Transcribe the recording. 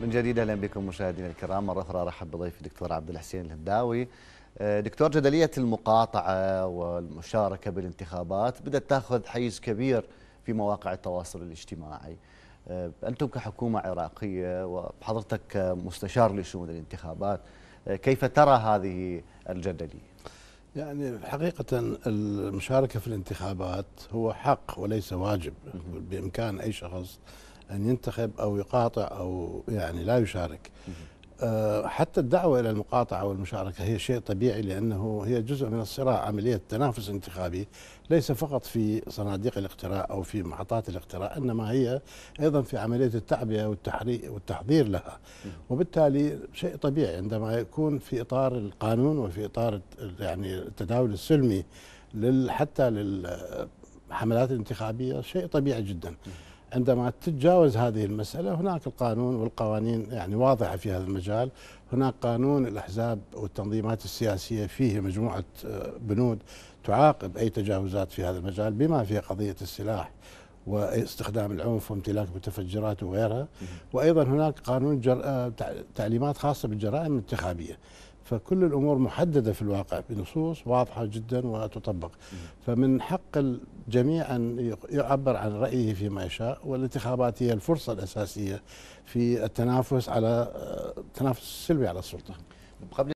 من جديد اهلا بكم مشاهدينا الكرام مره اخرى ارحب بضيفي الدكتور عبد الحسين الهنداوي آه، دكتور جدليه المقاطعه والمشاركه بالانتخابات بدات تاخذ حيز كبير في مواقع التواصل الاجتماعي آه، انتم كحكومه عراقيه وحضرتك مستشار لشؤون الانتخابات آه، كيف ترى هذه الجدليه؟ يعني حقيقة المشاركة في الانتخابات هو حق وليس واجب بإمكان أي شخص أن ينتخب أو يقاطع أو يعني لا يشارك آه، حتى الدعوة إلى المقاطعة والمشاركة هي شيء طبيعي لأنه هي جزء من الصراع عملية تنافس انتخابي ليس فقط في صناديق الاقتراع أو في محطات الاقتراع إنما هي أيضا في عملية التعبئة والتحضير لها وبالتالي شيء طبيعي عندما يكون في إطار القانون وفي إطار يعني التداول السلمي حتى للحملات الانتخابية شيء طبيعي جدا عندما تتجاوز هذه المسألة هناك القانون والقوانين يعني واضحة في هذا المجال هناك قانون الأحزاب والتنظيمات السياسية فيه مجموعة آه، بنود تعاقب أي تجاوزات في هذا المجال بما فيها قضية السلاح واستخدام العنف وامتلاك المتفجرات وغيرها وأيضا هناك قانون جر... آه، تعليمات خاصة بالجرائم الانتخابية فكل الامور محدده في الواقع بنصوص واضحه جدا وتطبق فمن حق جميعا يعبر عن رأيه فيما يشاء والانتخابات هي الفرصة الأساسية في التنافس على آه، التنافس السلبي على السلطة